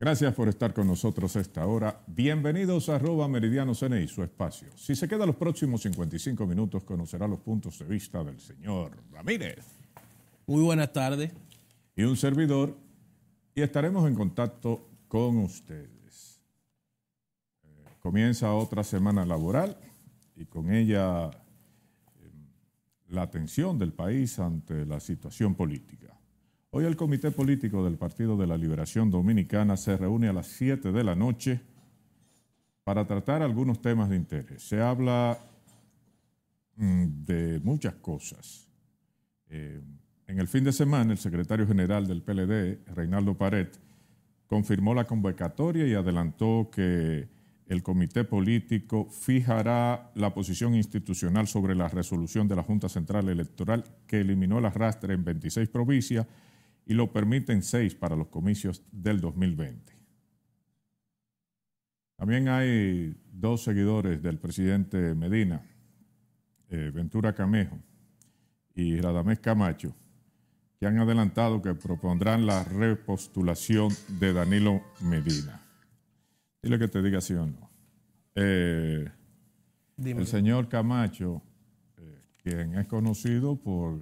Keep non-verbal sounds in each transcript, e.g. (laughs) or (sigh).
Gracias por estar con nosotros esta hora. Bienvenidos a arroba Meridiano y su espacio. Si se queda los próximos 55 minutos, conocerá los puntos de vista del señor Ramírez. Muy buenas tardes. Y un servidor, y estaremos en contacto con ustedes. Eh, comienza otra semana laboral y con ella em, la atención del país ante la situación política. Hoy el Comité Político del Partido de la Liberación Dominicana se reúne a las 7 de la noche para tratar algunos temas de interés. Se habla mm, de muchas cosas. Eh, en el fin de semana, el secretario general del PLD, Reinaldo Pared, confirmó la convocatoria y adelantó que el comité político fijará la posición institucional sobre la resolución de la Junta Central Electoral que eliminó el arrastre en 26 provincias y lo permiten seis para los comicios del 2020. También hay dos seguidores del presidente Medina, eh, Ventura Camejo y Radamés Camacho, que han adelantado que propondrán la repostulación de Danilo Medina. Dile que te diga sí o no. Eh, el señor Camacho, eh, quien es conocido por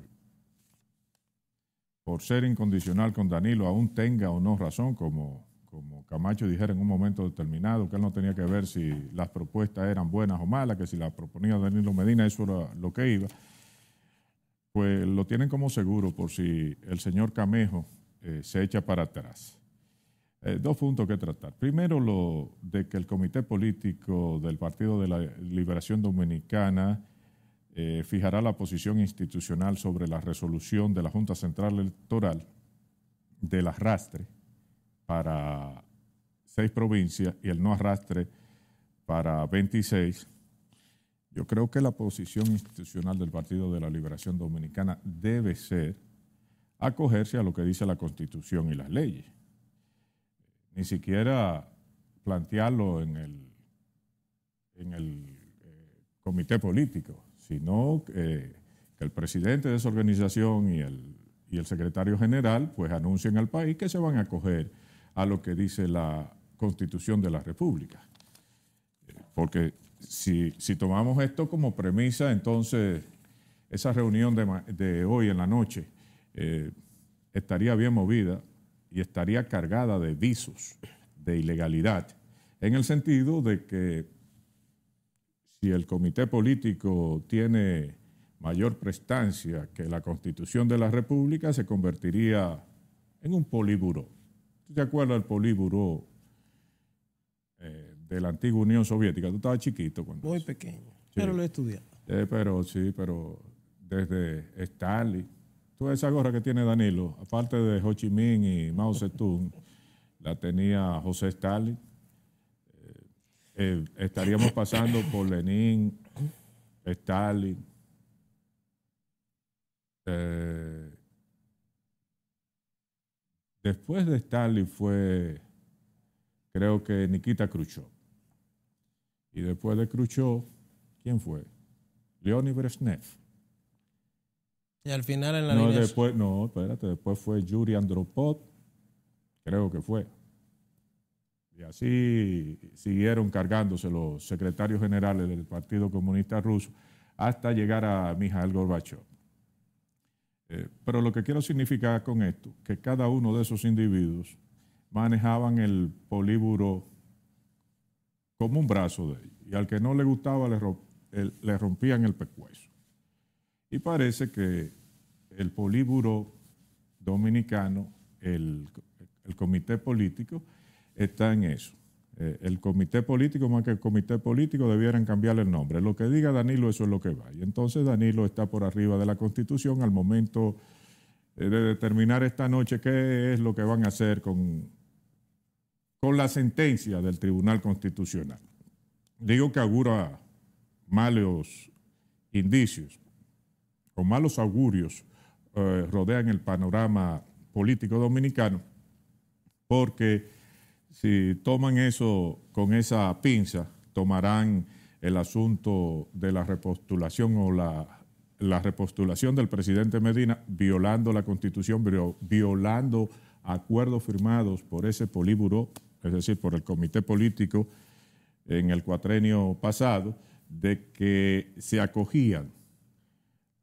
por ser incondicional con Danilo, aún tenga o no razón, como, como Camacho dijera en un momento determinado, que él no tenía que ver si las propuestas eran buenas o malas, que si las proponía Danilo Medina, eso era lo que iba, pues lo tienen como seguro por si el señor Camejo eh, se echa para atrás. Eh, dos puntos que tratar. Primero, lo de que el comité político del Partido de la Liberación Dominicana eh, fijará la posición institucional sobre la resolución de la Junta Central Electoral del arrastre para seis provincias y el no arrastre para 26. Yo creo que la posición institucional del Partido de la Liberación Dominicana debe ser acogerse a lo que dice la Constitución y las leyes. Ni siquiera plantearlo en el, en el eh, comité político sino que el presidente de esa organización y el, el secretario general pues anuncien al país que se van a acoger a lo que dice la Constitución de la República. Eh, porque si, tomamos esto como premisa, entonces esa reunión de, hoy en la noche eh, estaría bien movida y estaría cargada de visos de ilegalidad, en el sentido de que si el comité político tiene mayor prestancia que la constitución de la República, se convertiría en un políburo. ¿Tú te acuerdas del políburo eh, de la antigua Unión Soviética? Tú estabas chiquito cuando... Muy pequeño, pero lo estudiaba. Eh, pero sí, pero desde Stalin, toda esa gorra que tiene Danilo, aparte de Ho Chi Minh y Mao Zedong, la tenía José Stalin. Eh, estaríamos pasando por Lenin, Stalin, eh, después de Stalin fue, creo que Nikita Khrushchev. Y después de Khrushchev, ¿quién fue? Leonid Brezhnev. Y al final en la no, después, No, espérate, después fue Yuri Andropov, creo que fue. Y así siguieron cargándose los secretarios generales del Partido Comunista Ruso hasta llegar a Mijael Gorbachev. Eh, pero lo que quiero significar con esto, que cada uno de esos individuos manejaban el políburo como un brazo de ellos, y al que no le gustaba le, rompían el pescuezo. Y parece que el políburo dominicano, el, el comité político, está en eso. Eh, el comité político, más que el comité político, debieran cambiar el nombre. Lo que diga Danilo, eso es lo que va. Y entonces Danilo está por arriba de la Constitución al momento eh, de determinar esta noche qué es lo que van a hacer con, con la sentencia del Tribunal Constitucional. Digo que augura malos indicios o malos augurios eh, rodean el panorama político dominicano porque si toman eso con esa pinza, tomarán el asunto de la repostulación o la, repostulación del presidente Medina violando la constitución, violando acuerdos firmados por ese políburo, es decir, por el comité político en el cuatrenio pasado, de que se acogían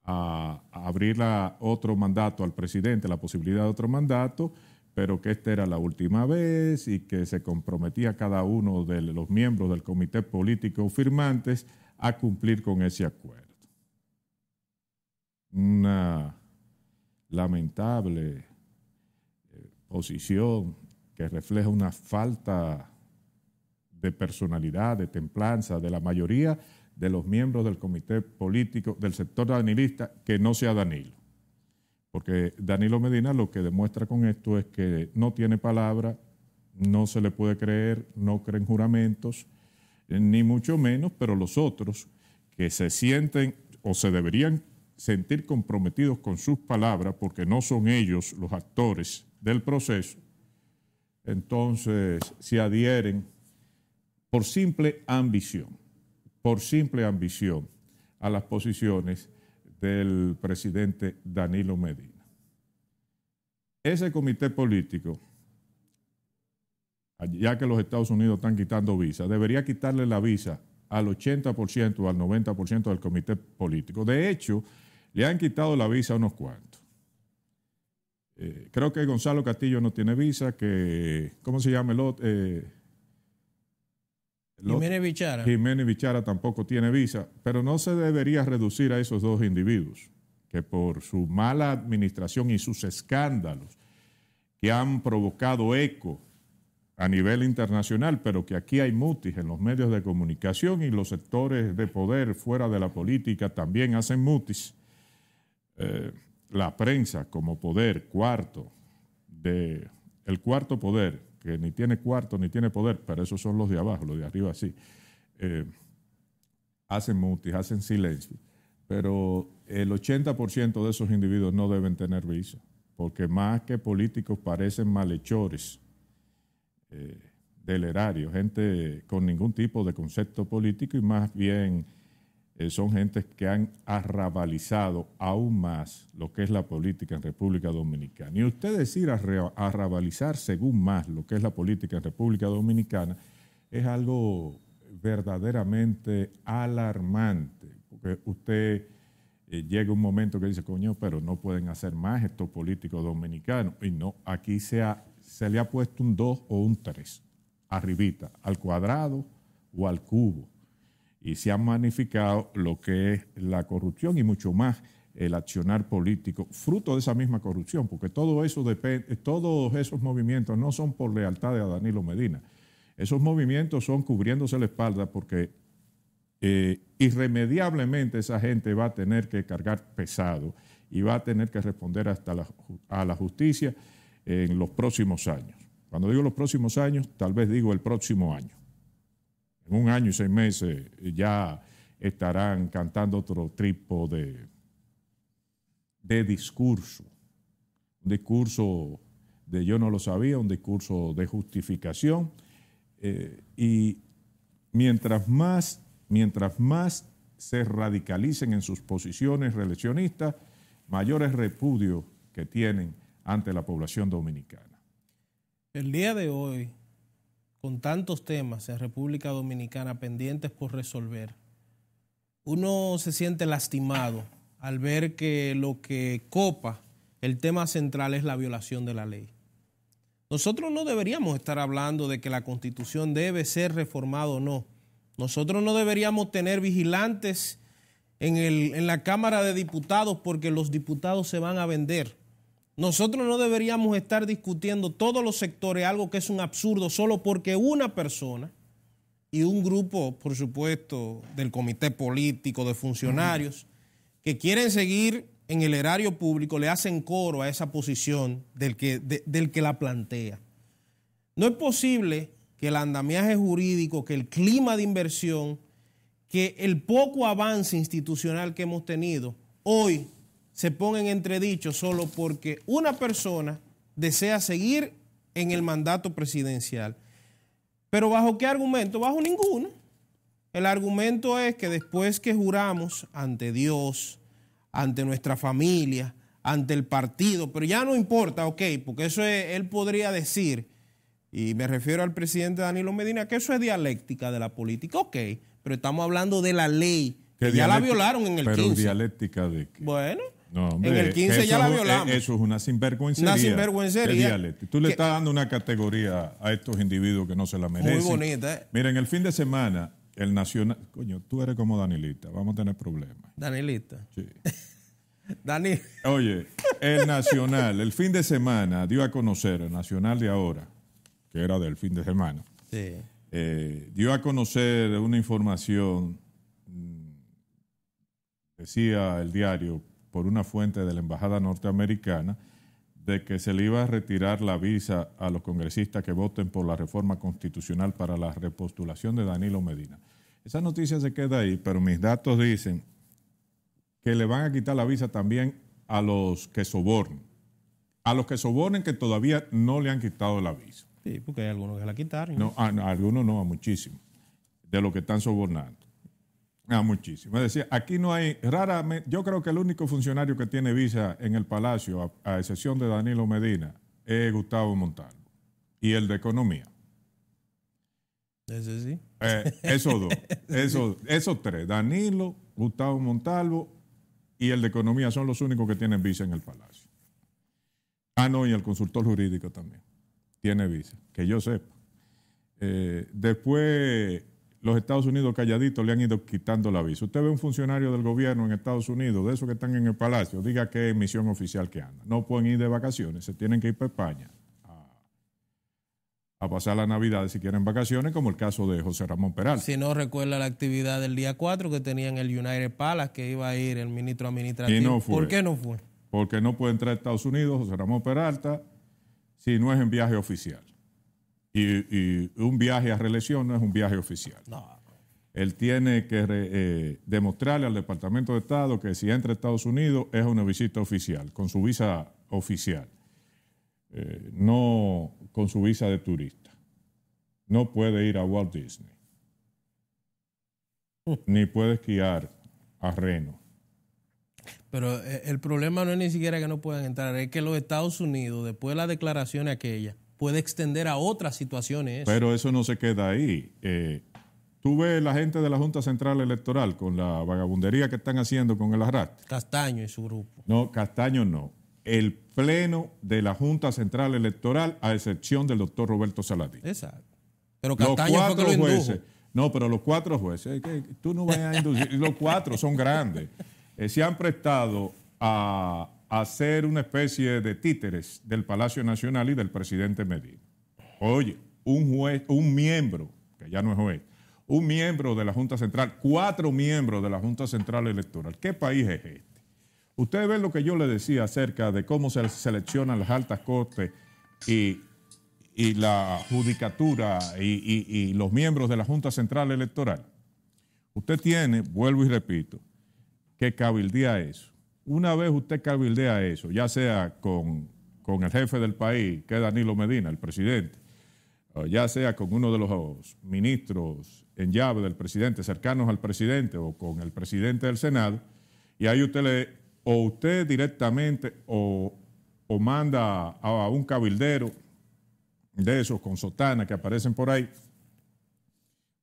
a, abrir otro mandato al presidente, la posibilidad de otro mandato, pero que esta era la última vez y que se comprometía cada uno de los miembros del comité político firmantes a cumplir con ese acuerdo. Una lamentable eh, posición que refleja una falta de personalidad, de templanza de la mayoría de los miembros del comité político del sector danilista que no sea Danilo. Porque Danilo Medina lo que demuestra con esto es que no tiene palabra, no se le puede creer, no creen juramentos, eh, ni mucho menos, pero los otros que se sienten o se deberían sentir comprometidos con sus palabras, porque no son ellos los actores del proceso, entonces se adhieren por simple ambición, por simple ambición a las posiciones del presidente Danilo Medina. Ese comité político, ya que los Estados Unidos están quitando visa, debería quitarle la visa al 80% o al 90% del comité político. De hecho, le han quitado la visa a unos cuantos. Eh, creo que Gonzalo Castillo no tiene visa, que, ¿cómo se llama el otro? Eh, Jiménez Vichara Jiménez Bichara tampoco tiene visa, pero no se debería reducir a esos dos individuos, que por su mala administración y sus escándalos que han provocado eco a nivel internacional, pero que aquí hay mutis en los medios de comunicación y los sectores de poder fuera de la política también hacen mutis. Eh, la prensa como poder cuarto de el cuarto poder que ni tiene cuarto ni tiene poder, pero esos son los de abajo, los de arriba sí, eh, hacen mutis, hacen silencio. Pero el 80% de esos individuos no deben tener visa, porque más que políticos parecen malhechores eh, del erario, gente con ningún tipo de concepto político y más bien eh, son gentes que han arrabalizado aún más lo que es la política en República Dominicana. Y usted decir arrabalizar según más lo que es la política en República Dominicana es algo verdaderamente alarmante, porque usted eh, llega un momento que dice, coño, pero no pueden hacer más estos políticos dominicanos. Y no, aquí se, se le ha puesto un 2 o un 3, arribita, al cuadrado o al cubo y se ha magnificado lo que es la corrupción y mucho más el accionar político, fruto de esa misma corrupción, porque todo eso depende, todos esos movimientos no son por lealtad de Danilo Medina. Esos movimientos son cubriéndose la espalda porque eh, irremediablemente esa gente va a tener que cargar pesado y va a tener que responder hasta a la justicia en los próximos años. Cuando digo los próximos años, tal vez digo el próximo año en un año y seis meses eh, ya estarán cantando otro tipo de, discurso. Un discurso de yo no lo sabía, un discurso de justificación. Eh, y mientras más, mientras más se radicalicen en sus posiciones reeleccionistas, mayores repudios que tienen ante la población dominicana. El día de hoy, con tantos temas en República Dominicana pendientes por resolver, uno se siente lastimado al ver que lo que copa el tema central es la violación de la ley. Nosotros no deberíamos estar hablando de que la constitución debe ser reformada o no. Nosotros no deberíamos tener vigilantes en, en la Cámara de Diputados porque los diputados se van a vender. Nosotros no deberíamos estar discutiendo todos los sectores algo que es un absurdo solo porque una persona y un grupo, por supuesto, del comité político, de funcionarios, que quieren seguir en el erario público, le hacen coro a esa posición del que, del que la plantea. No es posible que el andamiaje jurídico, que el clima de inversión, que el poco avance institucional que hemos tenido hoy se ponen en entredicho solo porque una persona desea seguir en el mandato presidencial. Pero bajo qué argumento? Bajo ninguno. El argumento es que después que juramos ante Dios, ante nuestra familia, ante el partido, pero ya no importa, ok, porque eso es, él podría decir, y me refiero al presidente Danilo Medina, que eso es dialéctica de la política, ok, pero estamos hablando de la ley, que ya la violaron en el ¿Pero dialéctica de qué? Bueno, en el 15 ya la eh, violamos. Eso es una sinvergüenza Una sinvergüencería. Tú le estás dando una categoría a estos individuos que no se la merecen. Muy bonita. ¿eh? Miren, el fin de semana, el Nacional. Coño, tú eres como Danilita, vamos a tener problemas. Danilita. Sí. (laughs) Dani. Oye, el Nacional, el fin de semana dio a conocer, el Nacional de ahora, que era del fin de semana, sí. Eh, dio a conocer una información, mm, decía el diario, por una fuente de la Embajada norteamericana de que se le iba a retirar la visa a los congresistas que voten por la reforma constitucional para la repostulación de Danilo Medina. Esa noticia se queda ahí, pero mis datos dicen que le van a quitar la visa también a los que sobornen. A los que sobornen que todavía no le han quitado la visa. Sí, porque hay algunos que la quitaron. No, a algunos no, a muchísimos. De los que están sobornando. Ah, muchísimo. Es decir, aquí no hay, raramente, yo creo que el único funcionario que tiene visa en el Palacio, a, excepción de Danilo Medina, es Gustavo Montalvo y el de Economía. Eso sí. Eh, esos dos, (laughs) esos, tres, Danilo, Gustavo Montalvo y el de Economía son los únicos que tienen visa en el Palacio. Ah, no, y el consultor jurídico también tiene visa, que yo sepa. Eh, después los Estados Unidos calladitos le han ido quitando la visa. Usted ve un funcionario del gobierno en Estados Unidos, de esos que están en el palacio, diga qué misión oficial que anda. No pueden ir de vacaciones, se tienen que ir para España a, pasar la Navidad si quieren vacaciones, como el caso de José Ramón Peral. Si no recuerda la actividad del día 4 que tenían el United Palace, que iba a ir el ministro administrativo. no ¿Por qué no fue? Porque no puede entrar a Estados Unidos José Ramón Peralta si no es en viaje oficial. Y, un viaje a reelección no es un viaje oficial. No. Él tiene que eh, demostrarle al Departamento de Estado que si entra a Estados Unidos es una visita oficial, con su visa oficial, eh, no con su visa de turista. No puede ir a Walt Disney, mm. ni puede esquiar a Reno. Pero eh, el problema no es ni siquiera que no puedan entrar, es que los Estados Unidos, después de la declaración aquella, puede extender a otras situaciones. Pero eso no se queda ahí. Eh, tú ves la gente de la Junta Central Electoral con la vagabundería que están haciendo con el arrastre. Castaño y su grupo. No, Castaño no. El pleno de la Junta Central Electoral, a excepción del doctor Roberto Saladín. Exacto. Pero Castaño los cuatro que lo jueces, No, pero los cuatro jueces, tú no vayas a inducir. los cuatro son grandes. Eh, se han prestado a, hacer una especie de títeres del Palacio Nacional y del presidente Medina. Oye, un juez, un miembro, que ya no es juez, un miembro de la Junta Central, cuatro miembros de la Junta Central Electoral. ¿Qué país es este? Ustedes ven lo que yo le decía acerca de cómo se seleccionan las altas cortes y, la judicatura y, los miembros de la Junta Central Electoral. Usted tiene, vuelvo y repito, que cabildea eso una vez usted cabildea eso, ya sea con, el jefe del país, que es Danilo Medina, el presidente, ya sea con uno de los ministros en llave del presidente, cercanos al presidente o con el presidente del Senado, y ahí usted le, o usted directamente o, manda a, un cabildero de esos con sotana que aparecen por ahí,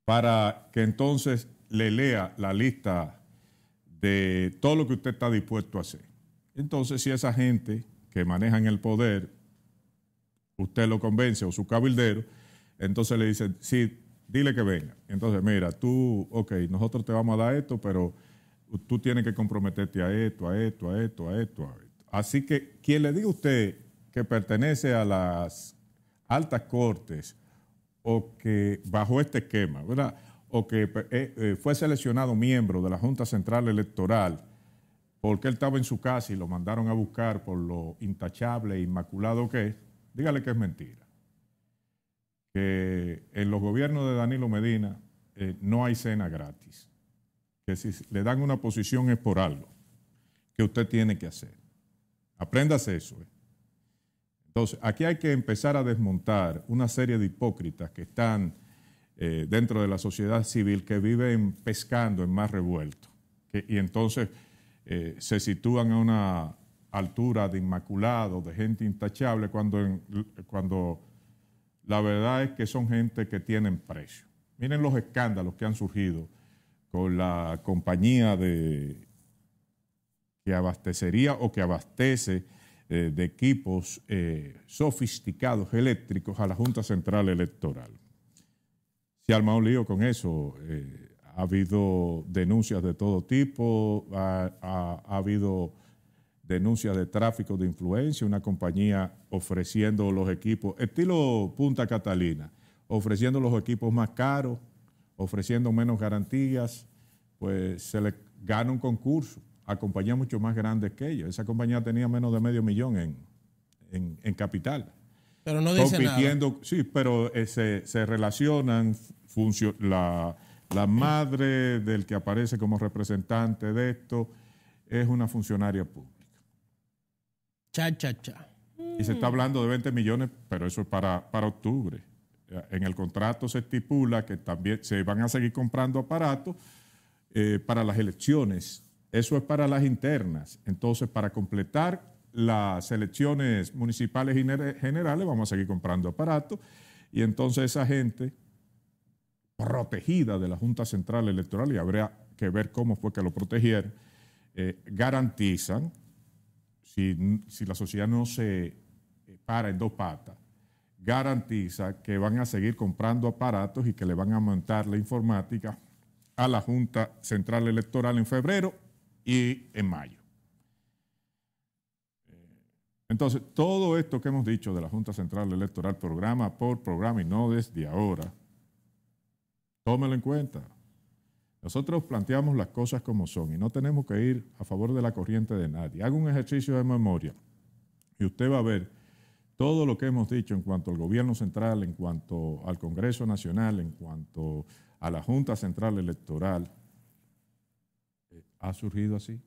para que entonces le lea la lista de todo lo que usted está dispuesto a hacer. Entonces, si esa gente que en el poder, usted lo convence o su cabildero, entonces le dice, sí, dile que venga. Entonces, mira, tú, ok, nosotros te vamos a dar esto, pero tú tienes que comprometerte a esto, a esto, a esto, a esto, a esto. Así que quien le diga a usted que pertenece a las altas cortes o que bajo este esquema, ¿verdad? o que eh, eh, fue seleccionado miembro de la Junta Central Electoral porque él estaba en su casa y lo mandaron a buscar por lo intachable e inmaculado que es, dígale que es mentira. Que en los gobiernos de Danilo Medina eh, no hay cena gratis. Que si le dan una posición es por algo que usted tiene que hacer. Apréndase eso. Entonces, aquí hay que empezar a desmontar una serie de hipócritas que están eh, dentro de la sociedad civil que viven pescando en más revuelto. y entonces eh, se sitúan a una altura de inmaculado, de gente intachable, cuando, cuando la verdad es que son gente que tienen precio. Miren los escándalos que han surgido con la compañía de, que abastecería o que abastece eh, de equipos sofisticados eléctricos a la Junta Central Electoral se ha armado un lío con eso. Eh, ha habido denuncias de todo tipo, ha, habido denuncias de tráfico de influencia, una compañía ofreciendo los equipos, estilo Punta Catalina, ofreciendo los equipos más caros, ofreciendo menos garantías, pues se le gana un concurso a compañías mucho más grandes que ellos. Esa compañía tenía menos de medio millón en, capital. Pero no dice compitiendo, nada. Sí, pero eh, se, se, relacionan, la, madre del que aparece como representante de esto es una funcionaria pública. Cha, cha, cha. Y se está hablando de 20 millones, pero eso es para, para octubre. En el contrato se estipula que también se van a seguir comprando aparatos eh, para las elecciones. Eso es para las internas. Entonces, para completar las elecciones municipales y generales, vamos a seguir comprando aparatos. Y entonces esa gente protegida de la Junta Central Electoral, y habría que ver cómo fue que lo protegieron, eh, garantizan, si, si la sociedad no se eh, para en dos patas, garantiza que van a seguir comprando aparatos y que le van a montar la informática a la Junta Central Electoral en febrero y en mayo. Eh, entonces, todo esto que hemos dicho de la Junta Central Electoral, programa por programa y no desde ahora, Tómelo en cuenta. Nosotros planteamos las cosas como son y no tenemos que ir a favor de la corriente de nadie. Haga un ejercicio de memoria y usted va a ver todo lo que hemos dicho en cuanto al gobierno central, en cuanto al Congreso Nacional, en cuanto a la Junta Central Electoral. Eh, ha surgido así.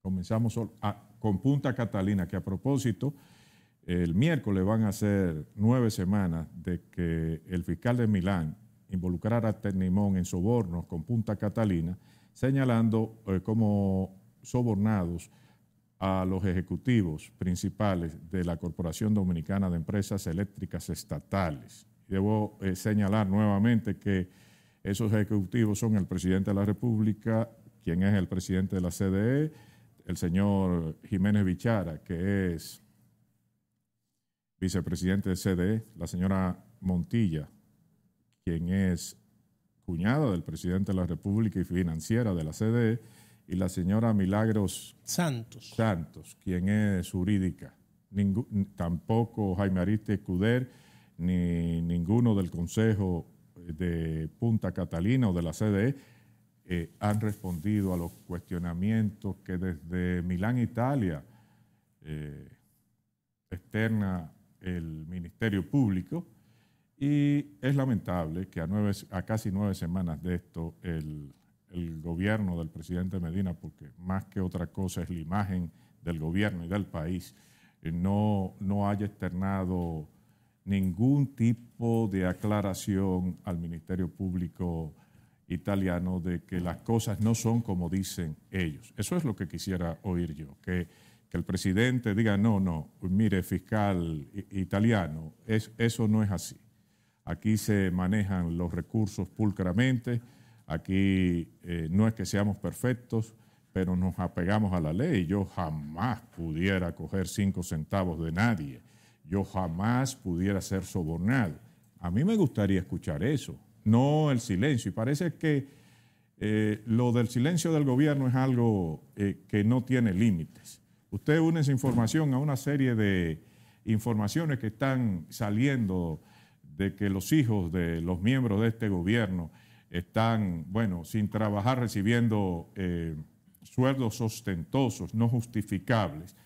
Comenzamos ah, con Punta Catalina, que a propósito, el miércoles van a ser nueve semanas de que el fiscal de Milán involucrar a Tenimón en sobornos con Punta Catalina, señalando eh, como sobornados a los ejecutivos principales de la Corporación Dominicana de Empresas Eléctricas Estatales. Debo eh, señalar nuevamente que esos ejecutivos son el presidente de la República, quien es el presidente de la CDE, el señor Jiménez Vichara, que es vicepresidente de CDE, la señora Montilla, quien es cuñada del presidente de la República y financiera de la CDE, y la señora Milagros Santos, Santos quien es jurídica. tampoco Jaime Ariste Escuder, ni ninguno del Consejo de Punta Catalina o de la CDE eh, han respondido a los cuestionamientos que desde Milán, Italia, eh, externa el Ministerio Público y es lamentable que a, nueve, a casi nueve semanas de esto, el, gobierno del presidente Medina, porque más que otra cosa es la imagen del gobierno y del país, eh, no, no haya externado ningún tipo de aclaración al Ministerio Público italiano de que las cosas no son como dicen ellos. Eso es lo que quisiera oír yo, que, que el presidente diga, no, no, mire, fiscal italiano, eso no es así. Aquí se manejan los recursos pulcramente, aquí eh, no es que seamos perfectos, pero nos apegamos a la ley. Yo jamás pudiera coger cinco centavos de nadie, yo jamás pudiera ser sobornado. A mí me gustaría escuchar eso, no el silencio. Y parece que eh, lo del silencio del gobierno es algo eh, que no tiene límites. Usted une esa información a una serie de informaciones que están saliendo de que los hijos de los miembros de este gobierno están, bueno, sin trabajar, recibiendo eh, sueldos ostentosos, no justificables,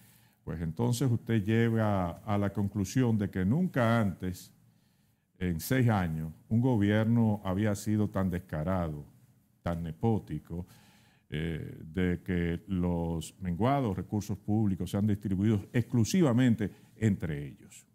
pues entonces usted llega a la conclusión de que nunca antes, en seis años, un gobierno había sido tan descarado, tan nepótico, eh, de que los menguados recursos públicos se han distribuidos exclusivamente entre ellos.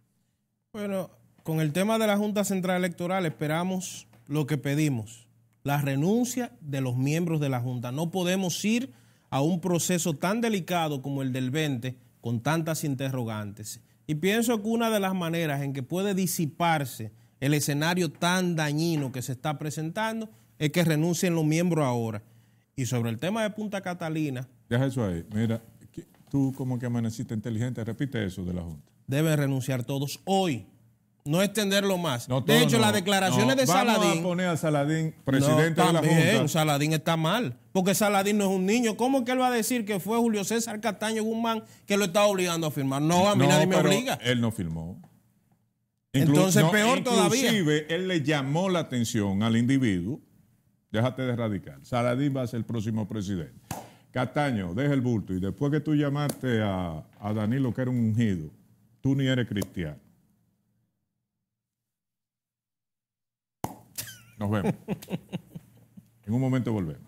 Bueno, con el tema de la Junta Central Electoral esperamos lo que pedimos, la renuncia de los miembros de la Junta. No podemos ir a un proceso tan delicado como el del 20 con tantas interrogantes. Y pienso que una de las maneras en que puede disiparse el escenario tan dañino que se está presentando es que renuncien los miembros ahora. Y sobre el tema de Punta Catalina. Deja eso ahí. Mira, tú como que amaneciste inteligente, repite eso de la Junta. Deben renunciar todos hoy no extenderlo más. de hecho, las declaraciones de Saladín. Vamos a poner a Saladín presidente de la Junta. Saladín está mal, porque Saladín no es un niño. ¿Cómo que él va a decir que fue Julio César Castaño Guzmán que lo está obligando a firmar? No, a mí nadie me obliga. Él no firmó. Entonces, peor todavía. Inclusive, él le llamó la atención al individuo. Déjate de radical. Saladín va a ser el próximo presidente. Castaño, deja el bulto. Y después que tú llamaste a, a Danilo, que era un ungido, tú ni eres cristiano. Nos vemos. (laughs) en un momento volvemos.